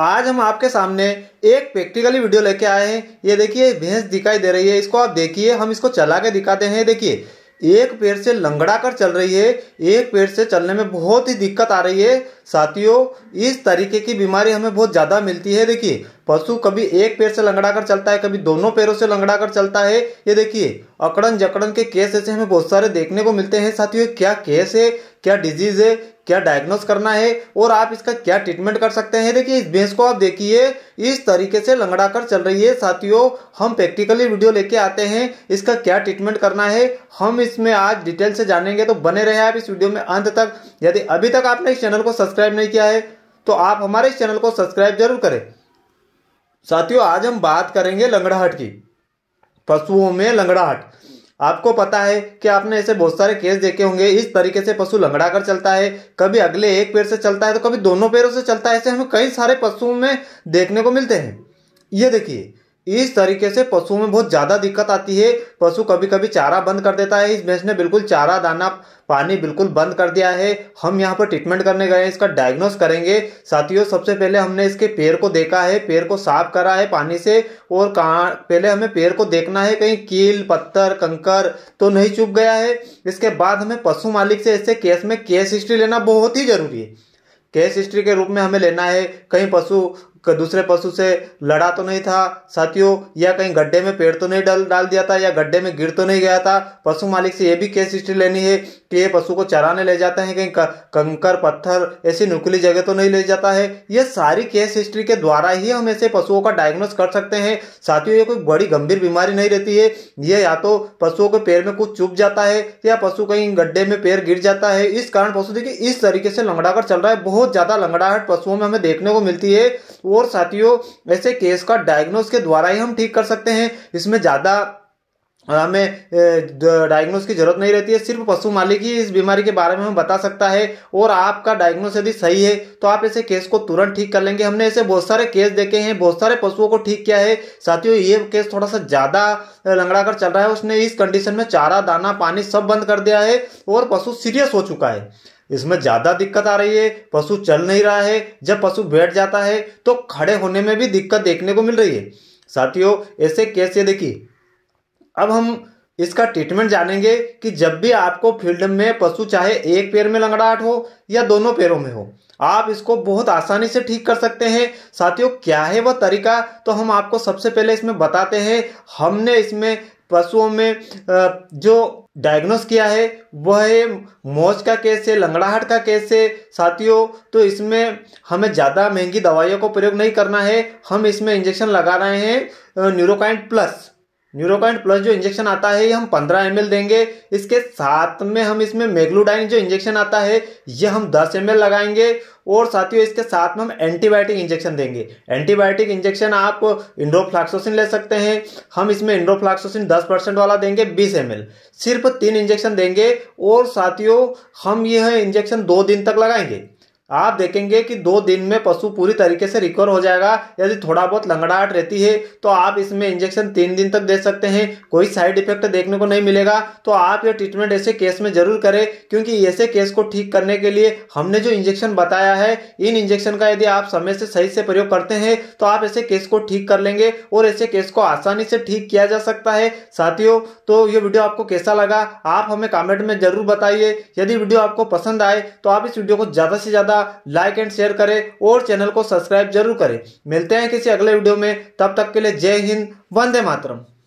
आज हम आपके सामने एक प्रैक्टिकली वीडियो लेके आए हैं ये देखिए भैंस दिखाई दे रही है इसको आप देखिए हम इसको चला के दिखाते हैं देखिए एक पेड़ से लंगड़ा कर चल रही है एक पेड़ से चलने में बहुत ही दिक्कत आ रही है साथियों इस तरीके की बीमारी हमें बहुत ज़्यादा मिलती है देखिए पशु कभी एक पेड़ से लंगड़ा कर चलता है कभी दोनों पैरों से लंगड़ा कर चलता है ये देखिए अकड़न जकड़न के केस ऐसे हमें बहुत सारे देखने को मिलते हैं साथियों क्या केस है क्या डिजीज है क्या डायग्नोस करना है और आप इसका क्या ट्रीटमेंट कर सकते हैं देखिए इस भैंस को आप देखिए इस तरीके से लंगड़ा कर चल रही है साथियों हम प्रैक्टिकली वीडियो लेके आते हैं इसका क्या ट्रीटमेंट करना है हम इसमें आज डिटेल से जानेंगे तो बने रहे आप इस वीडियो में अंत तक यदि अभी तक आपने इस चैनल को सब्सक्राइब नहीं किया है तो आप हमारे इस चैनल को सब्सक्राइब जरूर करें साथियों आज हम बात करेंगे लंगड़ाहट की पशुओं में लंगड़ाहट आपको पता है कि आपने ऐसे बहुत सारे केस देखे होंगे इस तरीके से पशु लंगड़ा कर चलता है कभी अगले एक पैर से चलता है तो कभी दोनों पैरों से चलता है ऐसे हमें कई सारे पशुओं में देखने को मिलते हैं ये देखिए इस तरीके से पशु में बहुत ज़्यादा दिक्कत आती है पशु कभी कभी चारा बंद कर देता है इस भैंस ने बिल्कुल चारा दाना पानी बिल्कुल बंद कर दिया है हम यहाँ पर ट्रीटमेंट करने गए हैं इसका डायग्नोस करेंगे साथियों सबसे पहले हमने इसके पैर को देखा है पैर को साफ करा है पानी से और कहा पहले हमें पैर को देखना है कहीं कील पत्थर कंकर तो नहीं चुप गया है इसके बाद हमें पशु मालिक से ऐसे केस में केस हिस्ट्री लेना बहुत ही ज़रूरी है केस हिस्ट्री के रूप में हमें लेना है कहीं पशु दूसरे पशु से लड़ा तो नहीं था साथियों या कहीं गड्ढे में पेड़ तो नहीं डाल डाल दिया था या गड्ढे में गिर तो नहीं गया था पशु मालिक से ये भी केस हिस्ट्री लेनी है कि ये पशु को चराने ले जाते हैं कहीं कंकर पत्थर ऐसी नुकली जगह तो नहीं ले जाता है ये सारी केस हिस्ट्री के द्वारा ही हम ऐसे पशुओं का डायग्नोस कर सकते हैं साथियों ये कोई बड़ी गंभीर बीमारी नहीं रहती है ये या तो पशुओं के पैर में कुछ चुप जाता है या पशु कहीं गड्ढे में पैर गिर जाता है इस कारण पशु देखिए इस तरीके से लंगड़ा चल रहा है बहुत ज्यादा लंगड़ाहट पशुओं में हमें देखने को मिलती है और साथियों ऐसे केस का डायग्नोस के द्वारा ही हम ठीक कर सकते हैं इसमें ज़्यादा हमें डायग्नोस की जरूरत नहीं रहती है सिर्फ पशु मालिक ही इस बीमारी के बारे में हमें बता सकता है और आपका डायग्नोस यदि सही है तो आप ऐसे केस को तुरंत ठीक कर लेंगे हमने ऐसे बहुत सारे केस देखे हैं बहुत सारे पशुओं को ठीक किया है साथियों ये केस थोड़ा सा ज़्यादा लंगड़ा कर चल रहा है उसने इस कंडीशन में चारा दाना पानी सब बंद कर दिया है और पशु सीरियस हो चुका है इसमें ज़्यादा दिक्कत आ रही है पशु चल नहीं रहा है जब पशु बैठ जाता है तो खड़े होने में भी दिक्कत देखने को मिल रही है साथियों ऐसे कैसे देखिए अब हम इसका ट्रीटमेंट जानेंगे कि जब भी आपको फील्ड में पशु चाहे एक पैर में लंगड़ाहट हो या दोनों पैरों में हो आप इसको बहुत आसानी से ठीक कर सकते हैं साथियों क्या है वह तरीका तो हम आपको सबसे पहले इसमें बताते हैं हमने इसमें पशुओं में जो डायग्नोस किया है वह है मौज का केस है लंगड़ाहट का केस है साथियों तो इसमें हमें ज़्यादा महंगी दवाइयों का प्रयोग नहीं करना है हम इसमें इंजेक्शन लगा रहे हैं न्यूरोकाइंट प्लस न्यूरोकाइंड प्लस जो इंजेक्शन आता है ये हम 15 एम देंगे इसके साथ में हम इसमें मेग्लूडाइन जो इंजेक्शन आता है ये हम 10 एम लगाएंगे और साथियों इसके साथ में हम एंटीबायोटिक इंजेक्शन देंगे एंटीबायोटिक इंजेक्शन आप इंड्रोफ्लाक्सोसिन ले सकते हैं हम इसमें इंड्रोफ्लाक्सोसिन 10 परसेंट वाला देंगे 20 एम सिर्फ तीन इंजेक्शन देंगे और साथियों हम यह इंजेक्शन दो दिन तक लगाएंगे आप देखेंगे कि दो दिन में पशु पूरी तरीके से रिकवर हो जाएगा यदि थोड़ा बहुत लंगड़ाहट रहती है तो आप इसमें इंजेक्शन तीन दिन तक दे सकते हैं कोई साइड इफेक्ट देखने को नहीं मिलेगा तो आप ये ट्रीटमेंट ऐसे केस में जरूर करें क्योंकि ऐसे केस को ठीक करने के लिए हमने जो इंजेक्शन बताया है इन इंजेक्शन का यदि आप समय से सही से प्रयोग करते हैं तो आप ऐसे केस को ठीक कर लेंगे और ऐसे केस को आसानी से ठीक किया जा सकता है साथियों तो ये वीडियो आपको कैसा लगा आप हमें कमेंट में जरूर बताइए यदि वीडियो आपको पसंद आए तो आप इस वीडियो को ज़्यादा से ज़्यादा लगा लाइक एंड शेयर करें और चैनल को सब्सक्राइब जरूर करें मिलते हैं किसी अगले वीडियो में तब तक के लिए जय हिंद वंदे मातरम